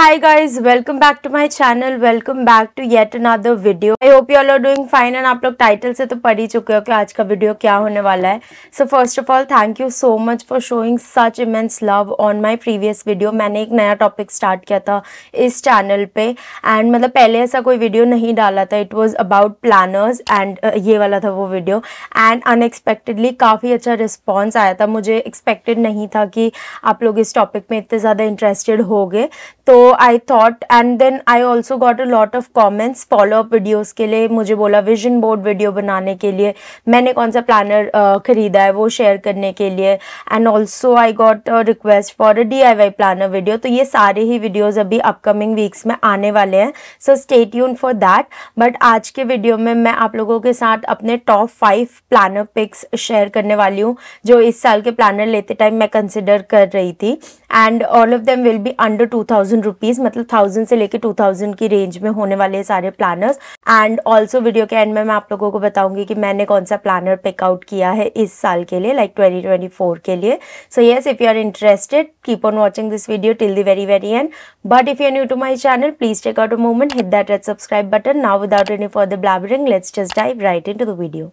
hi guys welcome back to my channel welcome back to yet another video i hope you all are doing fine and आप लोग title से तो पढ़ ही चुके हो कि आज का वीडियो क्या होने वाला है so first of all thank you so much for showing such immense love on my previous video मैंने एक नया टॉपिक स्टार्ट किया था इस चैनल पर एंड मतलब पहले ऐसा कोई वीडियो नहीं डाला था it was about planners and ये वाला था वो वीडियो एंड अनएक्सपेक्टेडली काफ़ी अच्छा रिस्पॉन्स आया था मुझे एक्सपेक्टेड नहीं था कि आप लोग इस टॉपिक में इतने ज़्यादा इंटरेस्टेड हो गए तो I thought and then I also got a lot of comments follow up videos के लिए मुझे बोला विजन बोर्ड वीडियो बनाने के लिए मैंने कौन सा प्लानर ख़रीदा है वो शेयर करने के लिए and also I got request for a D I Y planner video तो ये सारे ही वीडियोज़ अभी अपकमिंग वीक्स में आने वाले हैं सो स्टेट यून फॉर दैट बट आज के वीडियो में मैं आप लोगों के साथ अपने top five planner picks share करने वाली हूँ जो इस साल के प्लानर लेते टाइम मैं कंसिडर कर रही थी and all of them will be under two thousand rupees मतलब थाउजेंड से लेके टू थाउजेंड की रेंज में होने वाले सारे प्लानर्स एंड ऑल्सो वीडियो के एंड में मैं आप लोगों को बताऊंगी कि मैंने कौन सा प्लानर पिकआउट किया है इस साल के लिए लाइक ट्वेंटी ट्वेंटी फोर के लिए so yes if you are interested keep on watching this video till the very very end but if you new to my channel please take out a moment hit subscribe button now without any further blabbering let's just dive right in to the video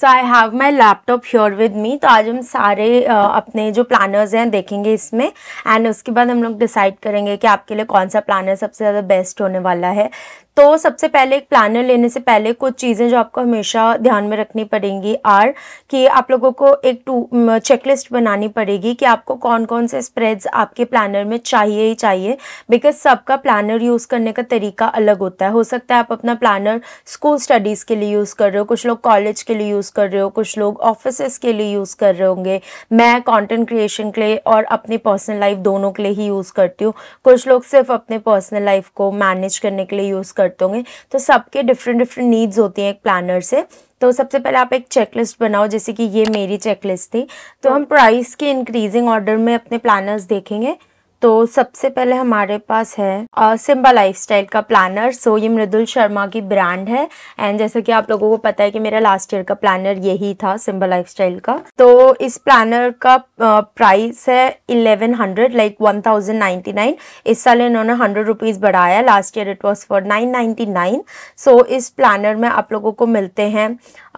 so I have my laptop sure with me तो आज हम सारे अपने जो planners हैं देखेंगे इसमें and उसके बाद हम लोग डिसाइड करेंगे कि आपके लिए कौन सा प्लानर सबसे ज़्यादा बेस्ट होने वाला है तो सबसे पहले एक प्लानर लेने से पहले कुछ चीज़ें जो आपको हमेशा ध्यान में रखनी पड़ेंगी आर कि आप लोगों को एक टू चेकलिस्ट बनानी पड़ेगी कि आपको कौन कौन से स्प्रेड्स आपके प्लानर में चाहिए ही चाहिए बिकॉज सबका प्लानर यूज़ करने का तरीका अलग होता है हो सकता है आप अपना प्लानर स्कूल स्टडीज़ के लिए यूज़ कर रहे हो कुछ लोग कॉलेज के लिए यूज़ कर रहे हो कुछ लोग ऑफिस के लिए यूज़ कर रहे होंगे मैं कॉन्टेंट क्रिएशन के लिए और अपनी पर्सनल लाइफ दोनों के लिए ही यूज़ करती हूँ कुछ लोग सिर्फ अपने पर्सनल लाइफ को मैनेज करने के लिए यूज़ करते होंगे तो सबके डिफरेंट डिफरेंट नीड्स होती हैं एक प्लानर से तो सबसे पहले आप एक चेकलिस्ट बनाओ जैसे कि ये मेरी चेकलिस्ट थी तो हाँ। हम प्राइस के इंक्रीजिंग ऑर्डर में अपने प्लानर्स देखेंगे तो सबसे पहले हमारे पास है सिम्बा लाइफस्टाइल का प्लानर सो ये मृदुल शर्मा की ब्रांड है एंड जैसे कि आप लोगों को पता है कि मेरा लास्ट ईयर का प्लानर यही था सिम्बा लाइफस्टाइल का तो इस प्लानर का प्राइस है eleven hundred like one thousand ninety nine इस साल इन्होंने हंड्रेड रुपीज़ बढ़ाया last year it was for nine ninety nine so इस प्लानर में आप लोगों को मिलते हैं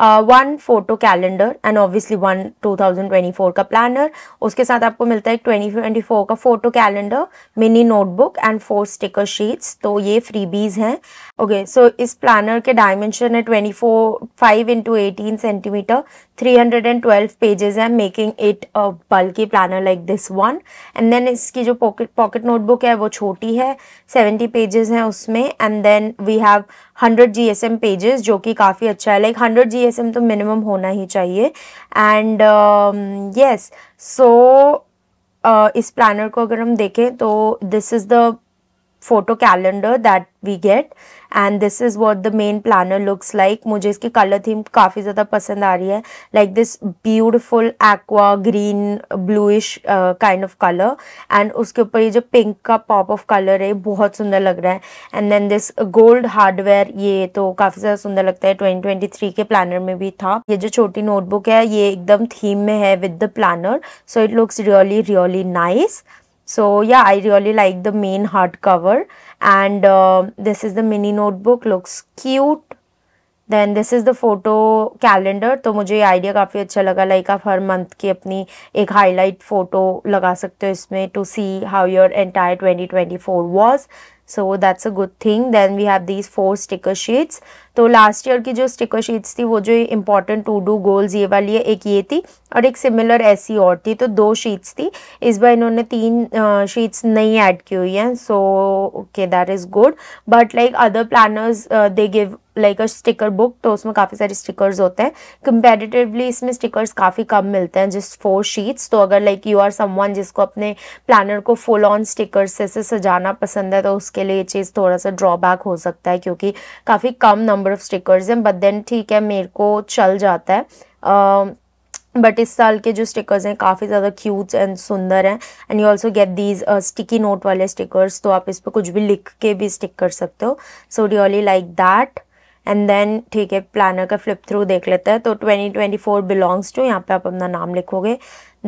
one photo calendar and obviously one two thousand twenty four का प्लानर उसके साथ आपको मिलता है ट्वेंटी ट्वेंटी फोर का photo calendar mini notebook and four sticker sheets तो ये फ्रीबीज हैं ओके सो इस प्लानर के डायमेंशन है twenty four five into eighteen centimetre three hundred and twelve pages है making it a bulky planner like this one and then इसकी जो pocket pocket notebook है वो छोटी है सेवेंटी पेजेस हैं उसमें and then we have hundred G S M पेजेस जो कि काफ़ी अच्छा है लाइक हंड्रेड जी एस एम तो मिनिमम होना ही चाहिए एंड येस सो इस प्लानर को अगर हम देखें तो this is the photo calendar that we get and this is what the main planner looks like मुझे इसकी कलर थीम काफ़ी ज़्यादा पसंद आ रही है like this beautiful aqua green bluish kind of colour and उसके ऊपर ये जो पिंक का पॉप ऑफ कलर है बहुत सुंदर लग रहा है and then this gold hardware ये तो काफ़ी ज़्यादा सुंदर लगता है 2023 के प्लानर में भी था ये जो छोटी नोटबुक है ये एकदम थीम में है with the planner so it looks really really nice so या I really like the main hard cover and uh, this is the mini notebook looks cute then this is the photo calendar तो मुझे ये idea काफ़ी अच्छा लगा like आप हर month की अपनी एक हाईलाइट फ़ोटो लगा सकते हो इसमें to see how your entire four was so that's a good thing then we have these four sticker sheets तो लास्ट ईयर की जो स्टिकर शीट्स थी वो जो इंपॉर्टेंट टू डू गोल्स ये वाली है एक ये थी और एक सिमिलर ऐसी और थी तो दो शीट्स थी इस बार इन्होंने तीन शीट्स नहीं ऐड की हुई हैं so okay that is good but like other planners they give like a sticker book तो उसमें काफ़ी सारे स्टिकर्स होते हैं कंपेरेटिवली इसमें स्टिकर्स काफ़ी कम मिलते हैं जस्ट फोर शीट्स तो अगर लाइक यू आर समवन जिसको अपने प्लानर को फुल ऑन स्टिकर्स से सजाना पसंद है तो उसके लिए ये चीज़ थोड़ा सा ड्रॉबैक हो सकता है क्योंकि काफ़ी कम नंबर ऑफ स्टिकर्स हैं बट देन ठीक है मेरे को चल जाता है uh, बट इस साल के जो स्टिकर्स हैं काफ़ी ज़्यादा क्यूट एंड सुंदर हैं and you also get these sticky note वाले स्टिकर्स तो आप इस पर कुछ भी लिख के भी स्टिक कर सकते हो so only like that and then ठीक है प्लानर का फ्लिप थ्रू देख लेते हैं तो 2024 बिलोंग्स टू यहाँ पे आप अपना नाम लिखोगे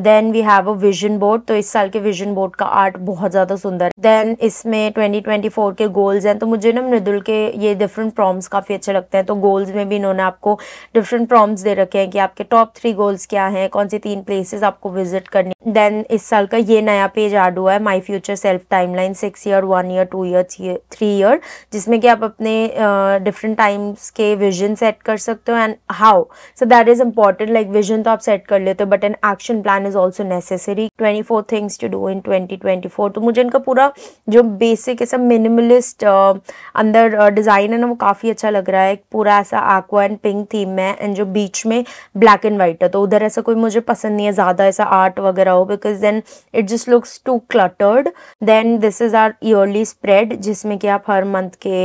then we have a vision board तो इस साल के विजन बोर्ड का आर्ट बहुत ज़्यादा सुंदर देन इसमें 2024 के गोल्स हैं तो मुझे ना मृदुल के ये डिफरेंट प्रॉम्स काफ़ी अच्छे लगते हैं तो गोल्स में भी इन्होंने आपको डिफरेंट प्रॉम्स दे रखे हैं कि आपके टॉप थ्री गोल्स क्या हैं कौन सी तीन प्लेसेस आपको विजिट करनी देन इस साल का ये नया पेज आर्ड हुआ है my future self timeline six year one year two year three year जिसमें कि आप अपने डिफरेंट uh, टाइम्स के विजन सेट कर सकते हो and how so that is important like vision तो आप सेट कर लेते हो but an action plan plan is also necessary twenty four things to do in twenty twenty four तो मुझे इनका पूरा जो बेसिक ऐसा मिनिमलिस्ट अंदर डिज़ाइन है ना वो काफ़ी अच्छा लग रहा है पूरा ऐसा आकवा एंड पिंक थीम में एंड जो बीच में ब्लैक एंड वाइट है तो उधर ऐसा कोई मुझे पसंद नहीं है ज़्यादा ऐसा आर्ट वगैरह हो because then it just looks too cluttered then this is our yearly spread जिसमें कि आप हर मंथ के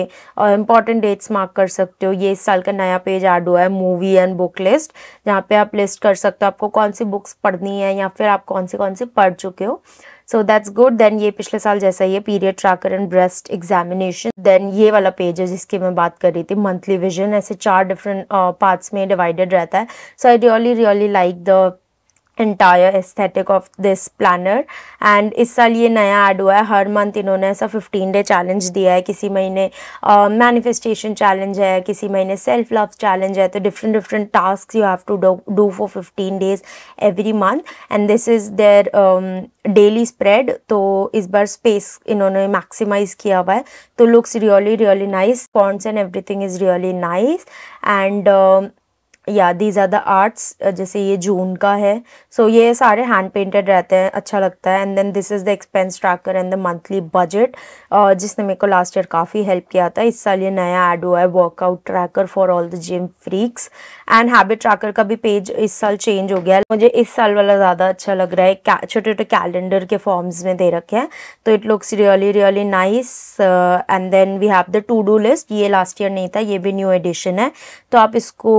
इंपॉर्टेंट डेट्स मार्क कर सकते हो ये इस साल का नया पेज ऐड हुआ है मूवी एंड बुक लिस्ट जहाँ पे आप लिस्ट कर सकते हो आपको कौन सी बुक्स पढ़नी है हैं या फिर आप कौन से कौन से पढ़ चुके हो सो दैट्स गुड देन ये पिछले साल जैसा है period tracker and breast examination then ये वाला पेज है जिसकी मैं बात कर रही थी मंथली विजन ऐसे चार डिफरेंट पार्ट्स uh, में डिवाइडेड रहता है so I really really like the entire aesthetic of this planner and इस साल ये नया ऐड हुआ है हर मंथ इन्होंने ऐसा फिफ्टीन डे चैलेंज दिया है किसी महीने मैनिफेस्टेशन चैलेंज है किसी महीने सेल्फ लव चैलेंज है तो different different task you have to do for fifteen days every month and this is their daily spread तो इस बार स्पेस इन्होंने मैक्सिमाइज किया हुआ है तो looks really really nice fonts and everything is really nice and या these are the arts जैसे ये जून का है सो so, ये सारे हैंड पेंटेड रहते हैं अच्छा लगता है and then this is the expense tracker and the monthly budget जिसने मेरे को लास्ट ईयर काफ़ी हेल्प किया था इस साल ये नया ऐड हुआ है workout tracker for all the gym freaks and habit tracker का भी पेज इस साल चेंज हो गया है मुझे इस साल वाला ज़्यादा अच्छा लग रहा है छोटे छोटे कैलेंडर के फॉर्म्स में दे रखे हैं तो it looks really really nice and then we have the to do list ये लास्ट ईयर नहीं था ये भी न्यू एडिशन है तो आप इसको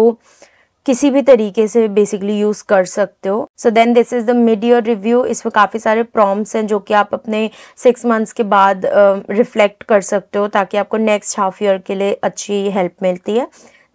किसी भी तरीके से बेसिकली यूज़ कर सकते हो so then this is the mid year review इसमें काफ़ी सारे प्रॉम्स हैं जो कि आप अपने सिक्स मंथ्स के बाद रिफ्लेक्ट uh, कर सकते हो ताकि आपको नेक्स्ट हाफ ईयर के लिए अच्छी हेल्प मिलती है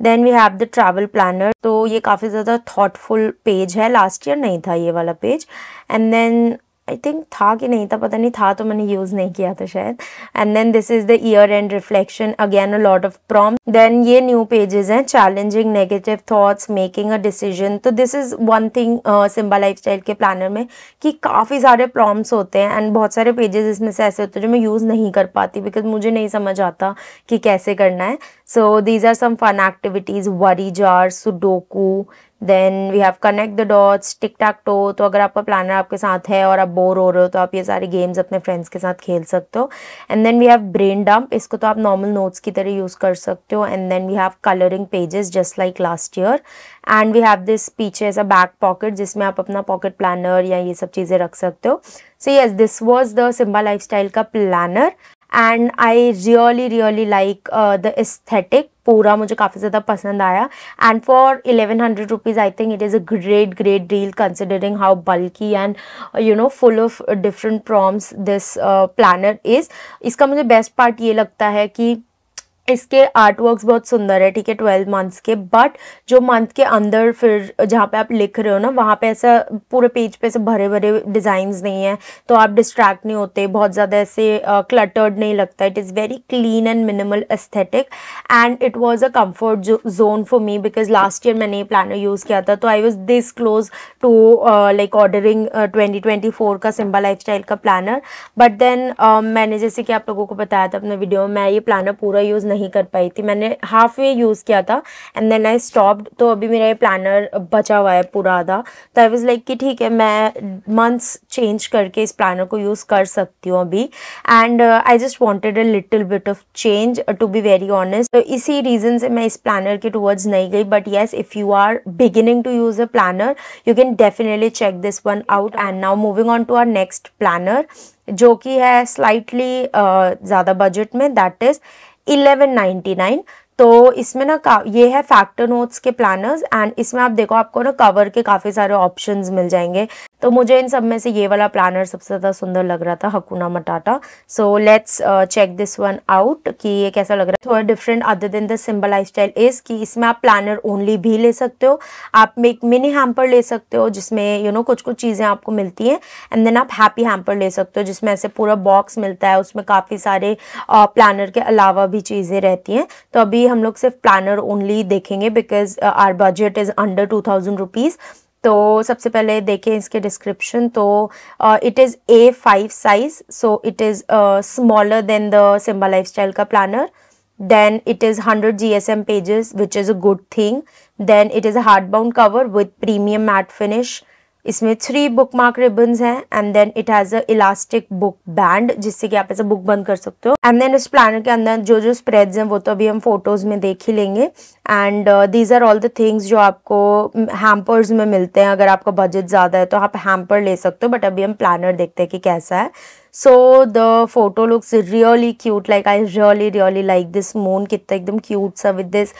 then we have the travel planner तो ये काफ़ी ज़्यादा थॉटफुल पेज है लास्ट ईयर नहीं था ये वाला page and then I think था कि नहीं था पता नहीं था तो मैंने यूज़ नहीं किया था शायद and then this is the year end reflection again a lot of prompts then ये न्यू पेजेस हैं challenging negative thoughts making a decision तो this is one thing Simba Lifestyle के प्लानर में कि काफ़ी सारे प्रॉम्स होते हैं एंड बहुत सारे पेजेस इसमें से ऐसे होते हैं जो मैं यूज़ नहीं कर पाती बिकॉज मुझे नहीं समझ आता कि कैसे करना है so these are some fun activities worry jar sudoku then we have connect the dots tic tac toe तो अगर आपका प्लानर आपके साथ है और आप बोर हो रहे हो तो आप ये सारे गेम्स अपने फ्रेंड्स के साथ खेल सकते हो and then we have brain dump इसको तो आप नॉर्मल नोट्स की तरह यूज़ कर सकते हो and then we have colouring pages just like last year and we have this पीछे एज अ बैक पॉकेट जिसमें आप अपना पॉकेट प्लानर या ये सब चीज़ें रख सकते हो so yes this was the Simba Lifestyle का planner and I really really like the aesthetic पूरा मुझे काफ़ी ज़्यादा पसंद आया and for eleven hundred rupees I think it is a great great deal considering how bulky and you know full of different prompts this planner is इसका मुझे best part ये लगता है कि इसके आर्ट वर्क बहुत सुंदर है ठीक है ट्वेल्व मंथ्स के बट जो मंथ के अंदर फिर जहाँ पे आप लिख रहे हो ना वहाँ पे ऐसा पूरे पेज पे ऐसे भरे भरे डिज़ाइंस नहीं है तो आप डिस्ट्रैक्ट नहीं होते बहुत ज़्यादा ऐसे क्लटर्ड नहीं लगता it is very clean and minimal aesthetic and it was a comfort zone for me because last year मैंने ये प्लानर यूज़ किया था तो I was this close to like ordering twenty twenty four का Simba Lifestyle का planner but then मैंने जैसे कि आप लोगों को बताया था अपने वीडियो में मैं ये प्लानर पूरा यूज़ नहीं कर पाई थी मैंने हाफ वे यूज़ किया था एंड देन आई स्टॉप्ड तो अभी मेरा ये प्लानर बचा हुआ है पूरा आधा तो आई वॉज़ लाइक कि ठीक है मैं मंथ्स चेंज करके इस प्लानर को यूज़ कर सकती हूँ अभी and I just wanted a little bit of change to be very honest तो इसी रीज़न से मैं इस प्लानर के टूवर्ड्स नहीं गई but yes if you are beginning to use a planner you can definitely check this one out and now moving on to our next planner जो कि है स्लाइटली uh, ज़्यादा बजट में दैट इज़ नाइन तो इसमें ना ये है फैक्टर नोट्स के प्लानर्स एंड इसमें आप देखो आपको ना कवर के काफ़ी सारे ऑप्शंस मिल जाएंगे तो मुझे इन सब में से ये वाला प्लानर सबसे ज़्यादा सुंदर लग रहा था Hakuna Matata so let's check this one out कि ये कैसा लग रहा है थोड़ा different other than the Symbol Lifestyle is कि इसमें आप प्लानर ओनली भी ले सकते हो आप एक मिनी हैम्पर ले सकते हो जिसमें यू you नो know, कुछ कुछ चीज़ें आपको मिलती हैं एंड देन आप हैप्पी हैम्पर ले सकते हो जिसमें ऐसे पूरा बॉक्स मिलता है उसमें काफ़ी सारे प्लानर uh, के अलावा भी चीज़ें रहती हैं तो अभी हम लोग सिर्फ प्लानर ओनली देखेंगे because our budget is under two thousand rupees तो सबसे पहले देखें इसके डिस्क्रिप्शन तो it is A five size so it is smaller than the Lifestyle का planner then it is hundred G S M pages which is a good thing then it is a hardbound cover with premium matte finish इसमें three bookmark ribbons हैं and then it has a elastic book band जिससे कि आप ऐसा book बंद कर सकते हो एंड देन इस प्लानर के अंदर जो जो स्प्रेड्स हैं वो तो अभी हम फोटोज में देख ही लेंगे and these are all the things जो आपको हैम्पर्स mm, में मिलते हैं अगर आपका बजट ज़्यादा है तो आप हैम्पर ले सकते हो बट अभी हम प्लानर देखते हैं कि कैसा है so the photo looks really cute like I really really like this moon कितना एकदम क्यूट सा with this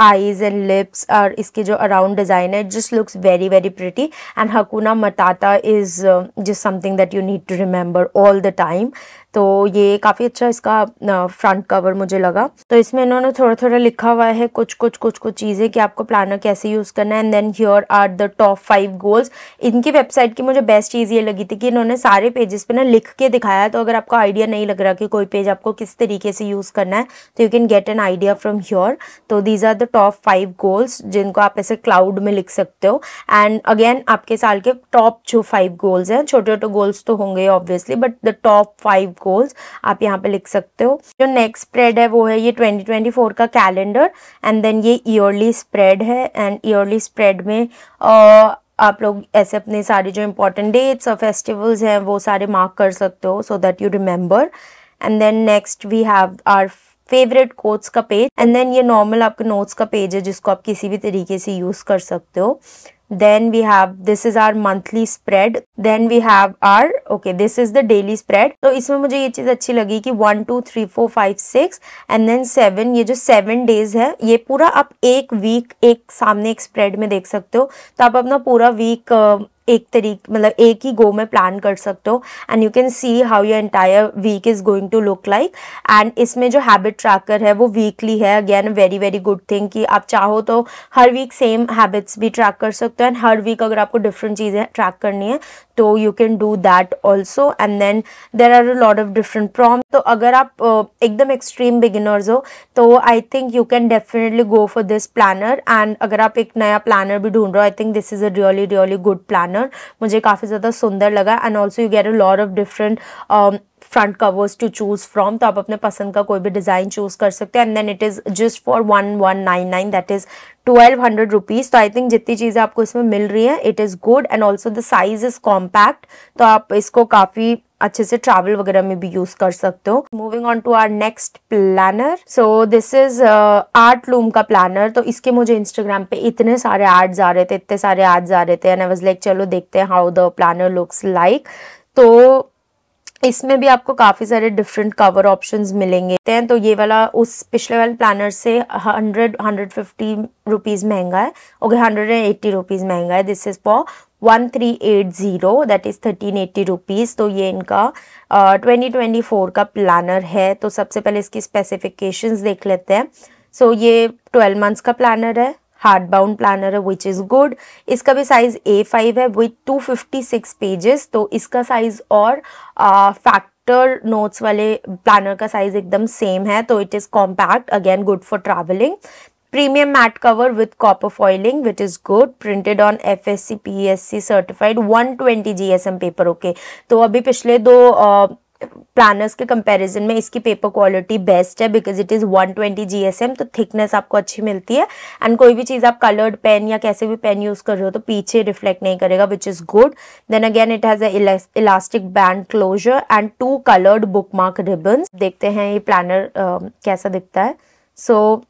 eyes and lips और इसके जो अराउंड डिज़ाइन है just looks very very pretty and Hakuna Matata is just something that you need to remember all the time तो ये काफ़ी अच्छा इसका फ्रंट कवर मुझे लगा तो इसमें इन्होंने थोड़ा थोड़ा लिखा हुआ है कुछ कुछ कुछ कुछ चीज़ें कि आपको प्लानर कैसे यूज़ करना है and then here are the top five goals इनकी वेबसाइट की मुझे बेस्ट चीज़ ये लगी थी कि इन्होंने सारे पेजेस पे ना लिख के दिखाया तो अगर आपको आइडिया नहीं लग रहा कि कोई पेज आपको किस तरीके से यूज़ करना है तो you can get an idea from here तो these are the top five goals जिनको आप ऐसे क्लाउड में लिख सकते हो एंड अगेन आपके साल के टॉप जो फाइव गोल्स हैं छोटे छोटे गोल्स तो होंगे obviously but the top five goals आप यहाँ पे लिख सकते हो जो नेक्स्ट स्प्रेड है वो है ये 2024 का कैलेंडर एंड देन ये ईयरली स्प्रेड है एंड ईयरली स्प्रेड में uh, आप लोग ऐसे अपने सारे जो इंपॉर्टेंट डेट्स और फेस्टिवल्स हैं वो सारे मार्क कर सकते हो so that you remember and then next we have our favourite quotes का पेज एंड देन ये नॉर्मल आपके नोट्स का पेज है जिसको आप किसी भी तरीके से यूज़ कर सकते हो then we have this is our monthly spread then we have our okay this is the daily spread तो इसमें मुझे ये चीज अच्छी लगी कि one two three four five six and then seven ये जो सेवन डेज है ये पूरा आप एक वीक एक सामने एक स्प्रेड में देख सकते हो तो आप अपना पूरा वीक एक तरीक मतलब एक ही गो में प्लान कर सकते हो and you can see how your entire week is going to look like and इसमें जो हैबिट ट्रैकर है वो वीकली है again very very good thing कि आप चाहो तो हर वीक सेम हैबिट्स भी ट्रैक कर सकते हो एंड हर वीक अगर आपको डिफरेंट चीज़ें ट्रैक करनी है तो you can do that also and then there are a lot of different prompts तो अगर आप एकदम एक्सट्रीम बिगिनर्स हो तो I think you can definitely go for this planner and अगर आप एक नया प्लानर भी ढूंढ रहे हो I think this is a really really good planner designer मुझे काफ़ी ज़्यादा सुंदर लगा and also you get a lot of different front covers to choose from तो आप अपने पसंद का कोई भी डिज़ाइन चूज़ कर सकते हैं and then it is just for one one nine nine that is twelve hundred rupees तो आई थिंक जितनी चीज़ें आपको इसमें मिल रही हैं it is good and also the size is compact तो आप इसको काफ़ी अच्छे से ट्रैवल वगैरह में भी यूज कर सकते हो moving on to our next planner so this is Art Loom का प्लानर तो इसके मुझे इंस्टाग्राम पे इतने सारे आर्ट्स आ रहे थे इतने सारे आर्ट्स आ रहे थे एंड आई वाज लाइक चलो देखते हैं how the planner looks like तो इसमें भी आपको काफ़ी सारे डिफरेंट कवर ऑप्शन मिलेंगे हैं तो ये वाला उस पिछले वाले प्लानर से हंड्रेड हंड्रेड फिफ्टी रुपीज़ महंगा है okay hundred and eighty rupees महंगा है this is for 1380 that is thirteen eighty rupees तो ये इनका ट्वेंटी ट्वेंटी फोर का प्लानर है तो सबसे पहले इसकी स्पेसिफिकेशंस देख लेते हैं सो so, ये ट्वेल्व मंथ्स का प्लानर है हार्ड बाउंड प्लानर है विच इज़ गुड इसका भी साइज़ ए फाइव है with two fifty six pages तो इसका साइज़ और फैक्टर uh, नोट्स वाले प्लानर का साइज एकदम सेम है तो it is compact again good for travelling premium good cover with copper foiling which is good printed on fsc psc certified 120 gsm paper okay तो अभी पिछले दो प्लानर्स के कंपैरिजन में इसकी पेपर क्वालिटी बेस्ट है because it is 120 twenty M तो thickness आपको अच्छी मिलती है एंड कोई भी चीज़ आप कलर्ड पेन या कैसे भी पेन यूज़ कर रहे हो तो पीछे रिफ्लेक्ट नहीं करेगा which is good then again it has a elastic band closure and two coloured bookmark ribbons देखते हैं ये प्लानर uh, कैसा दिखता है so so,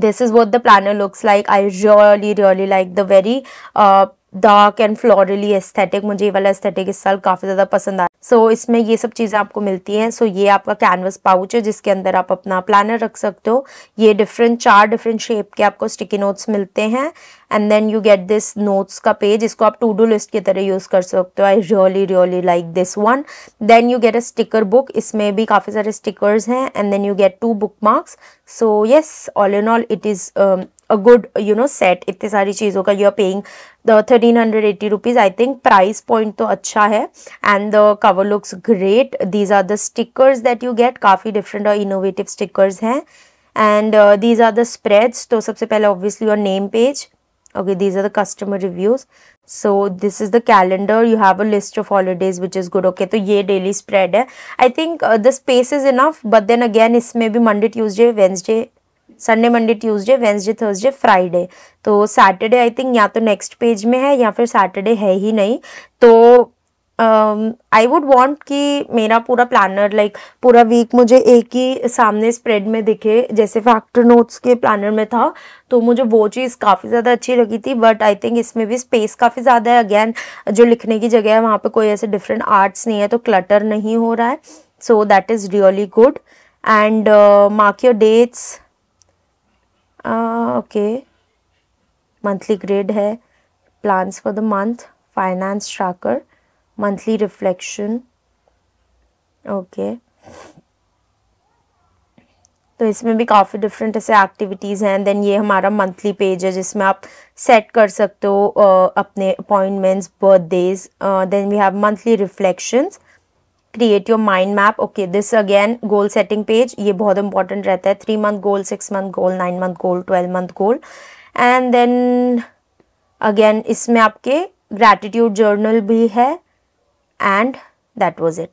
this is what the planner looks like i really really like the very uh, dark and florally aesthetic मुझे ये वाला aesthetic इस साल काफ़ी ज़्यादा पसंद आया सो so, इसमें ये सब चीज़ें आपको मिलती हैं सो so, ये आपका कैनवस पाउच है जिसके अंदर आप अपना प्लानर रख सकते हो ये डिफरेंट चार डिफरेंट शेप के आपको स्टिकी नोट्स मिलते हैं and then you get this notes का पेज इसको आप टू डू लिस्ट की तरह यूज़ कर सकते हो I really really like this one then you get a sticker book इसमें भी काफ़ी सारे स्टिकर्स हैं and then you get to bookmarks so yes all in all it is a good you know set इतनी सारी चीज़ों का you are paying the thirteen hundred eighty rupees I think price point तो अच्छा है and the cover looks great these are the stickers that you get काफ़ी different और innovative stickers हैं and these are the spreads तो सबसे पहले obviously your name page okay these are the customer reviews so this is the calendar you have a list of holidays which is good okay तो ये daily spread है I think the space is enough but then again इसमें भी Monday Tuesday Wednesday Sunday Monday Tuesday Wednesday Thursday Friday तो Saturday I think या तो next page में है या फिर सैटरडे है ही नहीं तो आई वुड वॉन्ट कि मेरा पूरा प्लानर लाइक like, पूरा वीक मुझे एक ही सामने स्प्रेड में दिखे जैसे फैक्टर नोट्स के प्लानर में था तो मुझे वो चीज़ काफ़ी ज़्यादा अच्छी लगी थी बट आई थिंक इसमें भी स्पेस काफ़ी ज़्यादा है अगेन जो लिखने की जगह है वहाँ पे कोई ऐसे डिफरेंट आर्ट्स नहीं है तो क्लटर नहीं हो रहा है so that is really good and mark your dates okay monthly grid है plans for the month finance tracker monthly reflection okay तो इसमें भी काफ़ी डिफरेंट ऐसे एक्टिविटीज़ हैं देन ये हमारा मंथली पेज है जिसमें आप सेट कर सकते हो अपने appointments birthdays then we have monthly reflections create your mind map okay this again goal setting page ये बहुत इंपॉर्टेंट रहता है three month goal six month goal nine month goal twelve month goal and then again इसमें आपके gratitude journal भी है and that was it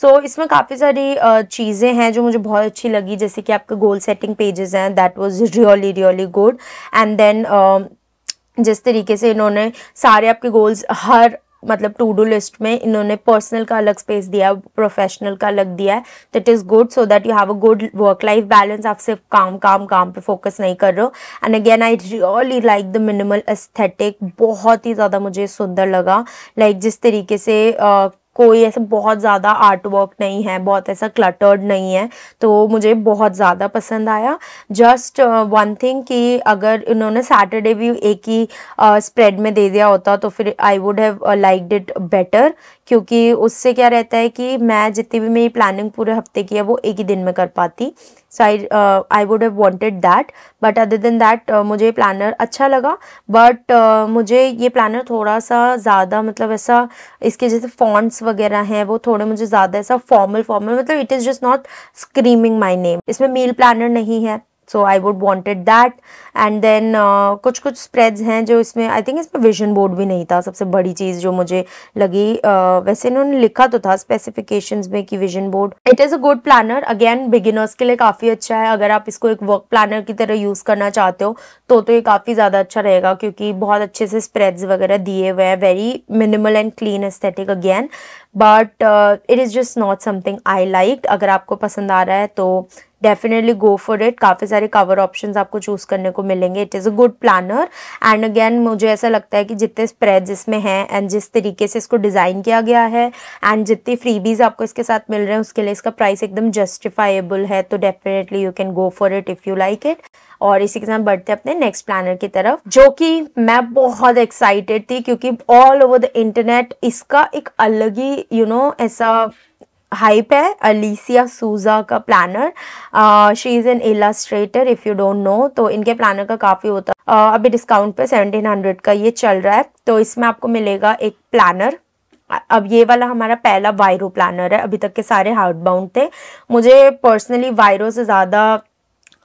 so इसमें काफ़ी सारी चीज़ें हैं जो मुझे बहुत अच्छी लगी जैसे कि आपके गोल सेटिंग पेजेस हैं that was really really good and then जिस तरीके से इन्होंने सारे आपके गोल्स हर मतलब टू डू लिस्ट में इन्होंने पर्सनल का अलग स्पेस दिया है प्रोफेशनल का अलग दिया है that is good so that you have a good work life balance आप सिर्फ काम काम काम पे फोकस नहीं कर रहे हो and again I really like the minimal aesthetic बहुत ही ज़्यादा मुझे सुंदर लगा लाइक like, जिस तरीके से uh, कोई ऐसा बहुत ज़्यादा आर्ट वर्क नहीं है बहुत ऐसा क्लटर्ड नहीं है तो मुझे बहुत ज़्यादा पसंद आया जस्ट वन थिंग कि अगर इन्होंने सैटरडे भी एक ही स्प्रेड uh, में दे दिया होता तो फिर I would have like it better क्योंकि उससे क्या रहता है कि मैं जितनी भी मेरी प्लानिंग पूरे हफ्ते की है वो एक ही दिन में कर पाती so I I would have wanted that but other than that मुझे प्लानर अच्छा लगा बट uh, मुझे ये प्लानर थोड़ा सा ज़्यादा मतलब ऐसा इसके जैसे फॉन्ट्स वगैरह हैं वो थोड़े मुझे ज़्यादा ऐसा फॉर्मल फॉर्मल मतलब it is just not screaming my name इसमें मील प्लानर नहीं है so I would wanted that and then कुछ कुछ स्प्रेड्स हैं जो इसमें आई थिंक इसमें विजन बोर्ड भी नहीं था सबसे बड़ी चीज़ जो मुझे लगी uh, वैसे इन्होंने लिखा तो था स्पेसिफिकेशन में कि vision board it is a good planner again beginners के लिए काफ़ी अच्छा है अगर आप इसको एक वर्क प्लानर की तरह यूज़ करना चाहते हो तो तो ये काफ़ी ज़्यादा अच्छा रहेगा क्योंकि बहुत अच्छे से स्प्रेड्स वगैरह दिए हुए हैं very minimal and clean aesthetic again but it is just not something I like अगर आपको पसंद आ रहा है तो डेफिनेटली गो फॉर इट काफ़ी सारे कवर ऑप्शन आपको चूज़ करने को मिलेंगे it is a good planner and again मुझे ऐसा लगता है कि जितने स्प्रेड इसमें हैं एंड जिस तरीके से इसको डिज़ाइन किया गया है एंड जितनी फ्रीबीज आपको इसके साथ मिल रहे हैं उसके लिए इसका प्राइस एकदम जस्टिफाइबल है तो definitely you can go for it if you like it और इसी के साथ बढ़ते अपने नेक्स्ट प्लानर की तरफ जो कि मैं बहुत एक्साइटेड थी क्योंकि ऑल ओवर द इंटरनेट इसका एक अलग ही यू नो ऐसा हाइप है अलीसिया सूजा का planner she is an illustrator if you don't know तो इनके प्लानर का काफ़ी होता है uh, अभी डिस्काउंट पे सेवनटीन हंड्रेड का ये चल रहा है तो इसमें आपको मिलेगा एक प्लानर अब ये वाला हमारा पहला वायरो प्लानर है अभी तक के सारे हार्ड बाउंड थे मुझे पर्सनली वायरो से ज़्यादा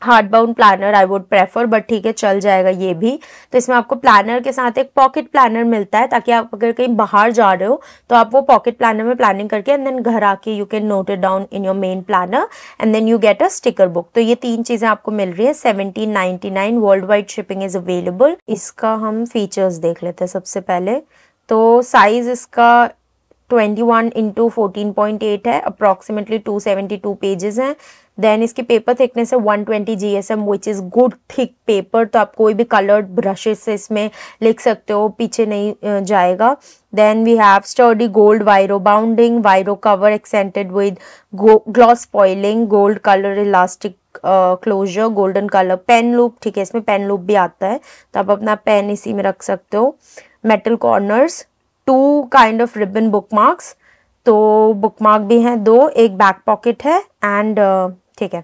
hard bound planner I would prefer but ठीक है चल जाएगा ये भी तो इसमें आपको प्लानर के साथ एक पॉकेट प्लानर मिलता है ताकि आप अगर कहीं बाहर जा रहे हो तो आप वो पॉकेट प्लानर में प्लानिंग करके एंड देन घर आके you can note it down in your main planner and then you get a sticker book तो ये तीन चीज़ें आपको मिल रही है seventeen ninety nine world wide shipping is available इसका हम फीचर्स देख लेते हैं सबसे पहले तो साइज़ इसका 21 वन इंटू फोर्टीन है अप्रॉक्सीमेटली 272 सेवेंटी टू पेजेस हैं देन इसकी पेपर थिकनेस है 120 twenty G S M which is good thick paper तो आप कोई भी कलर्ड ब्रशेज से इसमें लिख सकते हो पीछे नहीं जाएगा then we have sturdy gold wiro binding wiro cover accented with gloss foiling gold colour elastic closure golden colour pen loop ठीक है इसमें पेन लूप भी आता है तो आप अपना पेन इसी में रख सकते हो metal corners two kind of ribbon bookmarks तो बुक मार्क भी हैं दो एक बैक पॉकेट है एंड ठीक है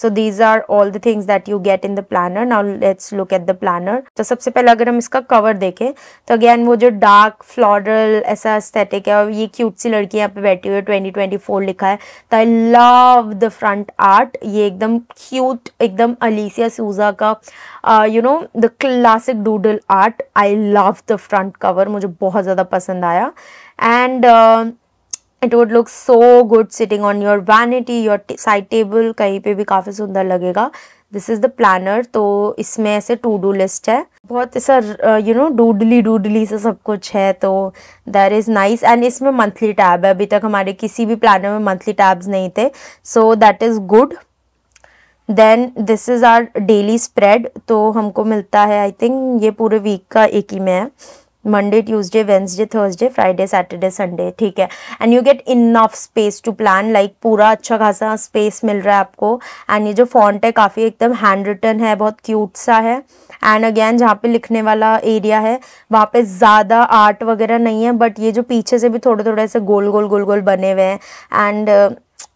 so these are all the things that you get in the planner now let's look at the planner तो सबसे पहले अगर हम इसका कवर देखें तो अगेन वो जो डार्क फ्लॉरल ऐसा स्थेटिक है और ये क्यूट सी लड़की यहाँ पे बैठी हुई है ट्वेंटी ट्वेंटी फोर लिखा है तो I love the front art ये एकदम क्यूट एकदम अलीसिया सूजा का you know the classic doodle art I love the front cover मुझे बहुत ज़्यादा पसंद आया and it would look so good sitting on your vanity your side table कहीं पे भी काफ़ी सुंदर लगेगा दिस इज़ द प्लानर तो इसमें ऐसे टू डू लिस्ट है बहुत ऐसा यू नो डूडली डूडली से सब कुछ है तो दैट इज़ नाइस एंड इसमें मंथली टैब है अभी तक हमारे किसी भी प्लानर में मंथली टैब्स नहीं थे so that is good then this is our daily spread तो हमको मिलता है आई थिंक ये पूरे वीक का एक ही में है Monday Tuesday Wednesday Thursday Friday Saturday Sunday ठीक है and you get enough space to plan like पूरा अच्छा खासा स्पेस मिल रहा है आपको एंड ये जो फॉन्ट है काफ़ी एकदम हैंड रिटन है बहुत क्यूट सा है एंड अगेन जहाँ पे लिखने वाला एरिया है वहाँ पे ज़्यादा आर्ट वगैरह नहीं है बट ये जो पीछे से भी थोड़े थोड़े ऐसे गोल गोल गोल गोल बने हुए हैं एंड uh,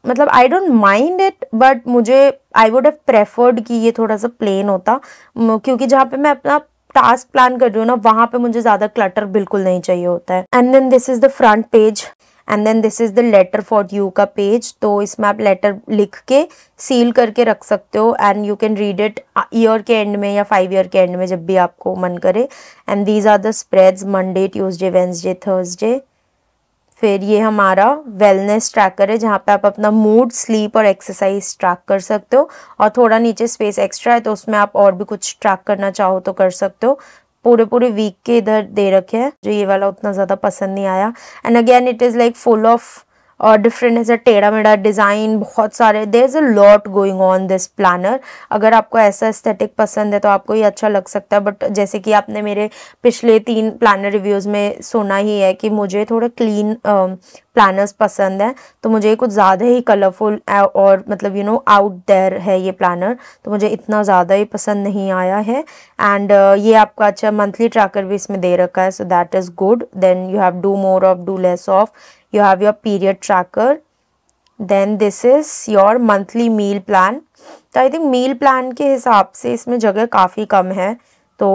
मतलब I don't mind it but मुझे आई वुड हैव प्रेफर्ड कि ये थोड़ा सा प्लेन होता क्योंकि जहाँ पे मैं अपना टास्क प्लान कर रही हूँ ना वहाँ पे मुझे ज़्यादा क्लटर बिल्कुल नहीं चाहिए होता है and then this is the front page and then this is the letter for you का पेज तो इसमें आप लेटर लिख के सील करके रख सकते हो and you can read it year के एंड में या फाइव ईयर के एंड में जब भी आपको मन करे and these are the spreads Monday Tuesday Wednesday Thursday फिर ये हमारा वेलनेस ट्रैकर है जहाँ पे आप अपना मूड स्लीप और एक्सरसाइज ट्रैक कर सकते हो और थोड़ा नीचे स्पेस एक्स्ट्रा है तो उसमें आप और भी कुछ ट्रैक करना चाहो तो कर सकते हो पूरे पूरे वीक के इधर दे रखे हैं जो ये वाला उतना ज़्यादा पसंद नहीं आया and again it is like full of और डिफरेंट ऐसा टेढ़ा मेढ़ा डिज़ाइन बहुत सारे there is a lot going on this planner अगर आपको ऐसा एस्थेटिक पसंद है तो आपको ये अच्छा लग सकता है बट जैसे कि आपने मेरे पिछले तीन प्लानर रिव्यूज़ में सुना ही है कि मुझे थोड़ा क्लीन प्लानर्स पसंद है तो मुझे कुछ ज़्यादा ही कलरफुल और मतलब यू नो आउट देर है ये प्लानर तो मुझे इतना ज़्यादा ही पसंद नहीं आया है एंड uh, ये आपका अच्छा मंथली ट्रैकर भी इसमें दे रखा है so that is good then you have do more of do less of you have your period tracker then this is your monthly meal plan तो आई थिंक मील प्लान के हिसाब से इसमें जगह काफ़ी कम है तो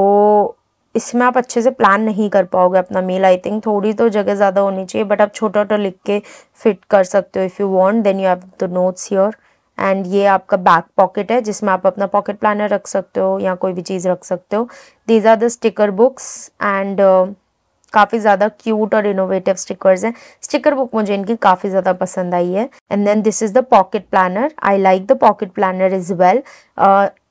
इसमें आप अच्छे से प्लान नहीं कर पाओगे अपना मील आई थिंक थोड़ी तो जगह ज़्यादा होनी चाहिए बट आप छोटा छोटा लिख के फिट कर सकते हो if you want then you have the notes your and ये आपका बैक पॉकेट है जिसमें आप अपना पॉकेट प्लानर रख सकते हो या कोई भी चीज़ रख सकते हो these are the sticker books and काफ़ी ज़्यादा क्यूट और इनोवेटिव स्टिकर्स हैं स्टिकर बुक मुझे इनकी काफ़ी ज़्यादा पसंद आई है and then this is the pocket planner I like the pocket planner is well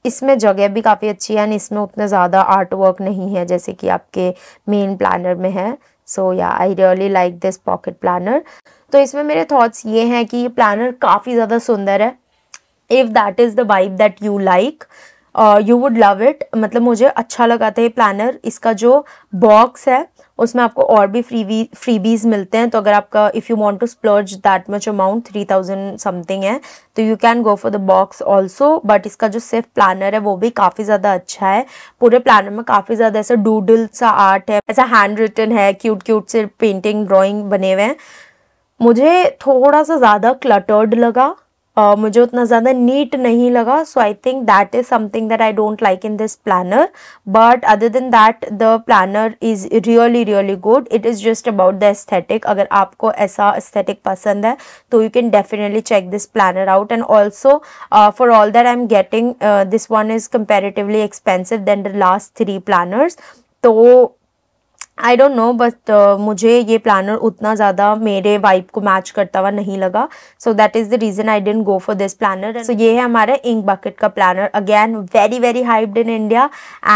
इसमें जगह भी काफ़ी अच्छी है एंड इसमें उतना ज़्यादा आर्ट वर्क नहीं है जैसे कि आपके मेन प्लानर में है सो या I really like this pocket planner तो इसमें मेरे थॉट्स ये हैं कि ये प्लानर काफ़ी ज़्यादा सुंदर है if that is the vibe that you like you would love it मतलब मुझे अच्छा लगा था ये प्लानर इसका जो बॉक्स है उसमें आपको और भी फ्रीवी फ्रीबीज मिलते हैं तो अगर आपका if you want to splurge that much amount three thousand something है तो you can go for the box also but इसका जो सिर्फ प्लानर है वो भी काफ़ी ज़्यादा अच्छा है पूरे प्लानर में काफ़ी ज़्यादा ऐसा डूडल सा आर्ट है ऐसा हैंड रिटन है क्यूट क्यूट से पेंटिंग ड्रॉइंग बने हुए हैं मुझे थोड़ा सा ज़्यादा क्लटर्ड लगा uh, मुझे उतना ज़्यादा नीट नहीं लगा so I think that is something that I don't like in this planner but other than that the planner is really really good it is just about the aesthetic अगर आपको ऐसा aesthetic पसंद है तो you can definitely check this planner out and also for all that I am getting this one is comparatively expensive than the last three planners तो I don't no but मुझे ये planner उतना ज़्यादा मेरे vibe को match करता हुआ नहीं लगा so that is the reason I didn't go for this planner सो ये है हमारा इंक बकेट का planner again very very hyped in India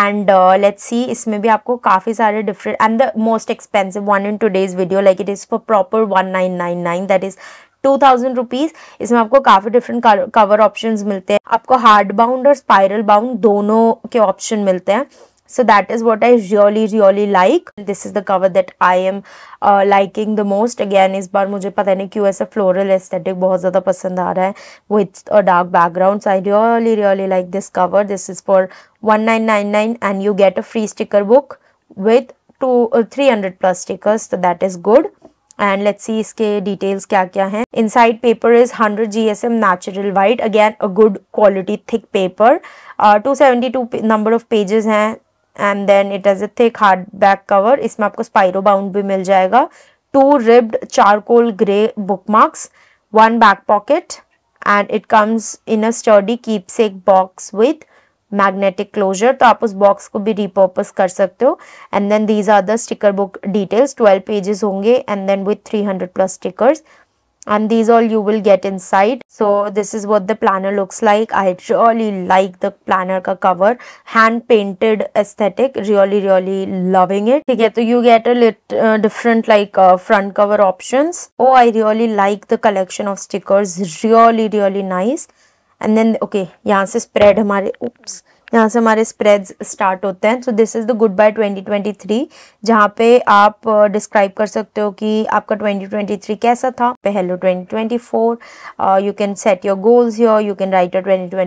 and let's see इसमें भी आपको काफ़ी सारे different and the most expensive one in these video like it is for proper one nine nine nine that is two thousand rupees इसमें आपको काफ़ी different cover option मिलते हैं आपको हार्ड बाउंड और स्पायरल बाउंड दोनों के ऑप्शन मिलते हैं so that is what i really really like this is the cover that i am uh, liking the most again is bar mujhe pata nahi kyun aisa floral aesthetic bahut zyada pasand aa raha hai with a dark background so i really really like this cover this is for 1999 and you get a free sticker book with two uh, 300 plus stickers so that is good let's see इसके details. क्या क्या हैं Inside paper is 100 GSM natural white. Again, a good quality thick paper. Uh, 272 number of pages हैं and then it is a thick hard back cover इसमें आपको spiro bound भी मिल जाएगा two ribbed charcoal grey bookmarks one back pocket and it comes in a sturdy keep से एक box with magnetic closure तो आप उस बॉक्स को भी रिपर्पज कर सकते हो and then these are the sticker book details twelve pages होंगे and then with three hundred plus stickers and these all you will get inside so this is what the planner looks like i really like the planner ka cover hand painted aesthetic really really loving it okay so you get a little uh, different like uh, front cover options oh i really like the collection of stickers really really nice and then okay yahan spread hamare oops यहाँ से हमारे spreads start होते हैं so this is the goodbye 2023 जहाँ पे आप describe uh, कर सकते हो कि आपका 2023 कैसा था hello 2024 you can set your goals your you can write your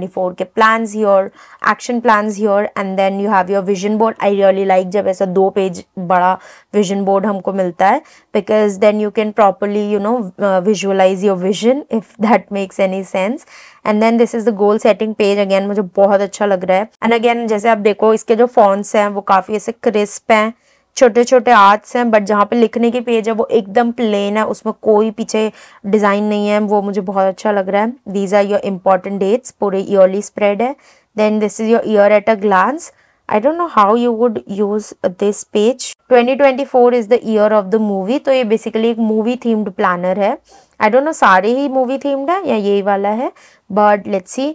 2024 के plans your action plans your and then you have your vision board I really like जब ऐसा दो पेज बड़ा विजन बोर्ड हमको मिलता है because then you can properly you know visualize your vision if that makes any sense and then this is the goal setting page again मुझे बहुत अच्छा लग रहा है एंड अगेन जैसे आप देखो इसके जो फॉन्ट्स हैं वो काफ़ी ऐसे क्रिस्प हैं छोटे छोटे आर्ट्स हैं बट जहाँ पे लिखने की पेज है वो एकदम प्लेन है उसमें कोई पीछे डिज़ाइन नहीं है वो मुझे बहुत अच्छा लग रहा है these are your important dates पूरे ईयरली स्प्रेड है then this is your year at a glance I don't know how you would use this page 2024 is the year of the movie तो ये बेसिकली एक movie themed planner है आई don't no सारे ही movie themed है या यही वाला है बट लेट्स सी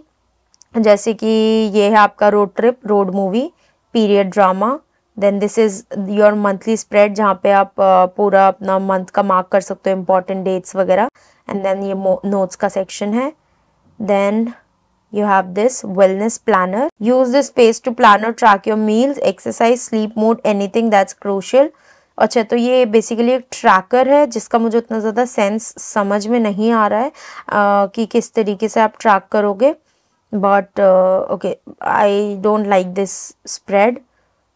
जैसे कि ये है आपका road trip road movie period drama then this is your monthly spread जहाँ पे आप पूरा अपना मंथ का मार्क कर सकते हो इम्पॉर्टेंट डेट्स वगैरह एंड देन ये नोट्स का सेक्शन है then you have this wellness planner use this space to plan or track your meals exercise sleep mode anything that's crucial अच्छा तो ये बेसिकली एक ट्रैकर है जिसका मुझे उतना ज़्यादा सेंस समझ में नहीं आ रहा है आ, कि किस तरीके से आप ट्रैक करोगे but okay I don't like this spread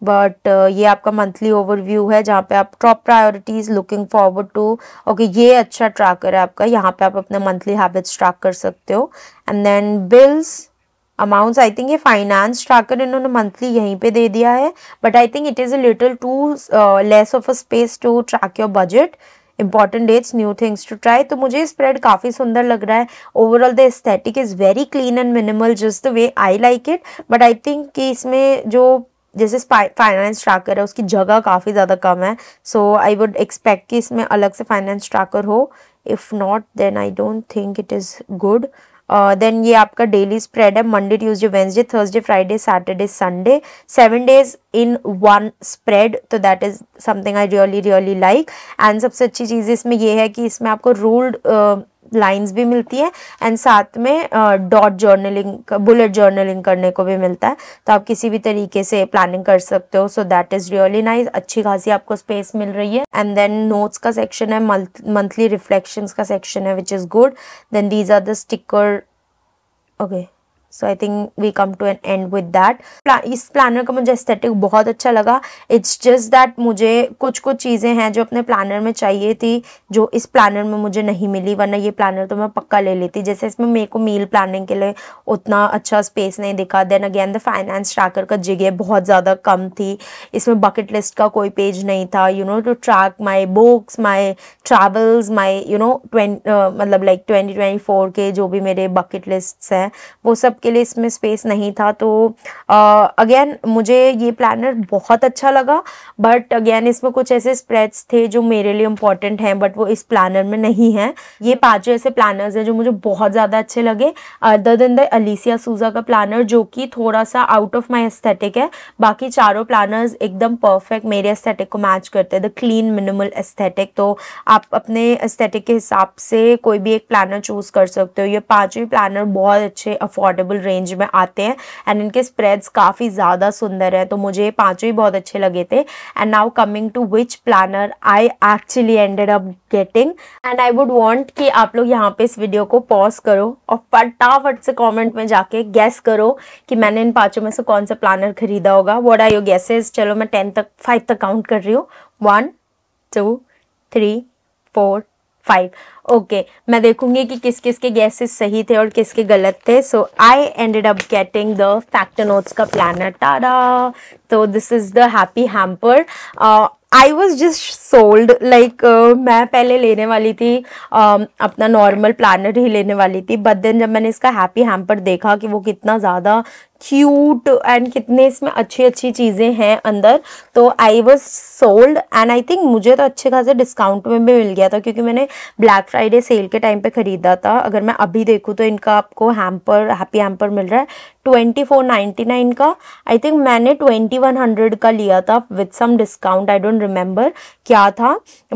but ये आपका मंथली ओवरव्यू है जहाँ पे आप top priorities looking forward to okay ये अच्छा ट्रैकर है आपका यहाँ पे आप अपने मंथली हैबिट्स ट्रैक कर सकते हो and then bills amounts I think ये फाइनेंस ट्रैकर इन्होंने मंथली यहीं पे दे दिया है but I think it is a little too less of a space to track your budget important dates new things to try तो मुझे spread काफ़ी सुंदर लग रहा है overall the aesthetic is very clean and minimal just the way I like it but I think कि इसमें जो जैसे फाइनेंस ट्रैकर है उसकी जगह काफ़ी ज़्यादा कम है सो आई वुड एक्सपेक्ट कि इसमें अलग से फाइनेंस ट्रैकर हो if not then I don't think it is good then uh, ये आपका डेली स्प्रेड है Monday Tuesday Wednesday Thursday Friday Saturday Sunday seven days in one spread तो that is something I really really like and सबसे अच्छी चीज़ इसमें यह है कि इसमें आपको रूल्ड लाइंस भी मिलती है एंड साथ में डॉट जर्नलिंग बुलेट जर्नलिंग करने को भी मिलता है तो आप किसी भी तरीके से प्लानिंग कर सकते हो so that is really nice अच्छी खासी आपको स्पेस मिल रही है एंड देन नोट्स का सेक्शन है मंथली रिफ्लेक्शंस का सेक्शन है which is good then these are the sticker okay so I think we come to an end with that इस प्लानर का मुझे एस्थेटिक बहुत अच्छा लगा इट्स जस्ट दैट मुझे कुछ कुछ चीज़ें हैं जो अपने प्लानर में चाहिए थी जो इस प्लानर में मुझे नहीं मिली वरना ये प्लानर तो मैं पक्का ले लेती जैसे इसमें मेरे को मील प्लानिंग के लिए उतना अच्छा स्पेस नहीं दिखा then again the finance tracker का जगह बहुत ज़्यादा कम थी इसमें बकेट लिस्ट का कोई पेज नहीं था you know to track my books my travels my you know ट्वें मतलब लाइक ट्वेंटी ट्वेंटी फोर के जो भी मेरे बकेट लिस्ट हैं वो सब के लिए इसमें स्पेस नहीं था तो अगेन मुझे ये प्लानर बहुत अच्छा लगा बट अगेन इसमें कुछ ऐसे स्प्रेड्स थे जो मेरे लिए इंपॉर्टेंट हैं बट वो इस प्लानर में नहीं है ये पाँचों ऐसे प्लानर्स हैं जो मुझे बहुत ज़्यादा अच्छे लगे अदर देन द अलीसिया सूजा का प्लानर जो कि थोड़ा सा आउट ऑफ माई एस्थेटिक है बाकी चारों प्लानर्स एकदम परफेक्ट मेरे एस्थेटिक को मैच करते हैं द क्लीन मिनिमल एस्थेटिक तो आप अपने एस्थेटिक के हिसाब से कोई भी एक प्लानर चूज़ कर सकते हो ये पाँचों प्लानर बहुत अच्छे अफोर्डेबल रिजनेबल रेंज में आते हैं एंड इनके स्प्रेड्स काफ़ी ज़्यादा सुंदर है तो मुझे पाँचों ही बहुत अच्छे लगे थे and now coming to which planner I actually ended up getting and I would want कि आप लोग यहाँ पे इस वीडियो को पॉज करो और फटाफट से कॉमेंट में जाके गैस करो कि मैंने इन पाँचों में से कौन सा प्लानर खरीदा होगा वॉट आर योर गैसेज चलो मैं टेन तक फाइव तक काउंट कर रही हूँ one two three four five okay मैं देखूंगी कि किस किस के गैसेस सही थे और किसके गलत थे so I ended up getting the factor notes का प्लान टारा तो this is the happy hamper I was just sold like मैं पहले लेने वाली थी uh, अपना नॉर्मल प्लानर ही लेने वाली थी बट देन जब मैंने इसका हैप्पी हैम्पर देखा कि वो कितना ज़्यादा क्यूट एंड कितने इसमें अच्छी अच्छी चीज़ें हैं अंदर तो I was sold and I think मुझे तो अच्छे खासे डिस्काउंट में भी मिल गया था क्योंकि मैंने ब्लैक फ्राइडे सेल के टाइम पे ख़रीदा था अगर मैं अभी देखूँ तो इनका आपको हैम्पर हैप्पी हैम्पर मिल रहा है ट्वेंटी फोर नाइन्टी नाइन का आई थिंक मैंने ट्वेंटी वन हंड्रेड का लिया था with some discount I don't remember क्या था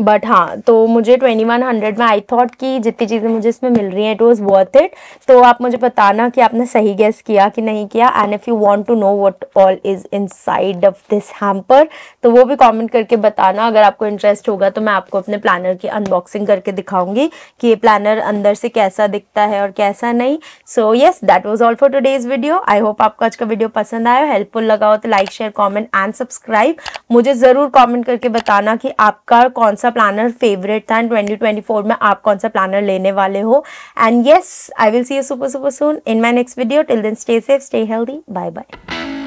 बट हाँ तो मुझे ट्वेंटी वन हंड्रेड में आई थॉट कि जितनी चीज़ें मुझे इसमें मिल रही हैं इट वॉज वर्थ इट तो आप मुझे बताना कि आपने सही गैस किया कि नहीं किया and if you want to know what all is inside of this hamper तो वो भी कॉमेंट करके बताना अगर आपको इंटरेस्ट होगा तो मैं आपको अपने प्लानर की अनबॉक्सिंग करके दिखाऊंगी कि ये प्लानर अंदर से कैसा दिखता है और कैसा नहीं so yes that was all for today's video I hope आपको आज का वीडियो पसंद आया हेल्पफुल लगा हो तो like share comment and subscribe मुझे ज़रूर कॉमेंट करके बताना कि आपका कौन सा प्लानर फेवरेट था एंड ट्वेंटी ट्वेंटी फोर में आप कौन सा प्लानर लेने वाले हो and yes I will see you super super soon in my next video till then stay safe stay health healthy. Bye bye.